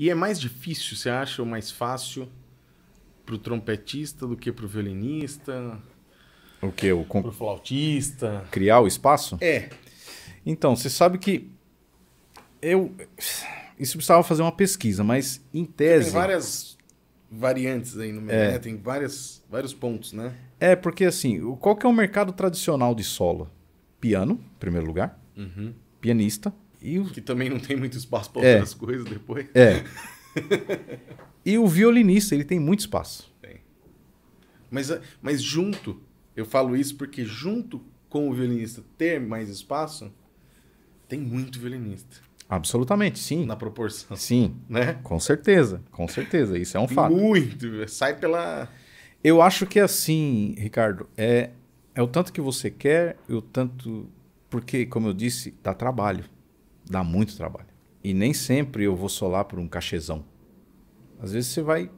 E é mais difícil, você acha, ou mais fácil para o trompetista do que para o violinista? O que? O com... Pro flautista? Criar o espaço? É. Então, você sabe que eu... Isso precisava fazer uma pesquisa, mas em tese... Tem várias variantes aí no mercado, é. né? tem várias, vários pontos, né? É, porque assim, qual que é o mercado tradicional de solo? Piano, em primeiro lugar. Uhum. Pianista, o... Que também não tem muito espaço para é. outras coisas depois. É. e o violinista, ele tem muito espaço. Tem. Mas, mas junto, eu falo isso porque junto com o violinista ter mais espaço, tem muito violinista. Absolutamente, sim. Na proporção. Sim, né? Com certeza, com certeza. Isso é um fato. Muito, sai pela. Eu acho que é assim, Ricardo, é, é o tanto que você quer e o tanto. Porque, como eu disse, dá trabalho dá muito trabalho. E nem sempre eu vou solar por um cachezão. Às vezes você vai.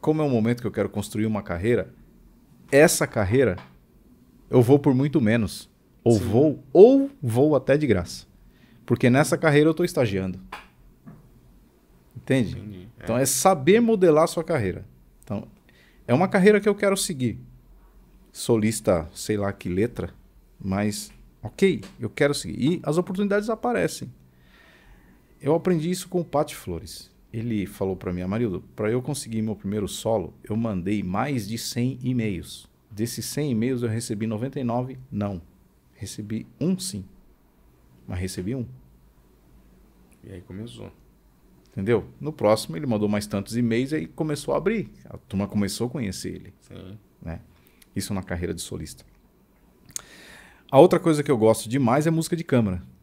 Como é um momento que eu quero construir uma carreira, essa carreira eu vou por muito menos. Ou Sim. vou, ou vou até de graça. Porque nessa carreira eu estou estagiando. Entende? Entendi. É. Então é. é saber modelar a sua carreira. Então, é uma carreira que eu quero seguir. Solista, sei lá que letra, mas Ok, eu quero seguir. E as oportunidades aparecem. Eu aprendi isso com o Pat Flores. Ele falou para mim, Amarildo, para eu conseguir meu primeiro solo, eu mandei mais de 100 e-mails. Desses 100 e-mails eu recebi 99 não. Recebi um sim. Mas recebi um. E aí começou. Entendeu? No próximo ele mandou mais tantos e-mails e aí começou a abrir. A turma começou a conhecer ele. Sim. Né? Isso na carreira de solista. A outra coisa que eu gosto demais é música de câmara.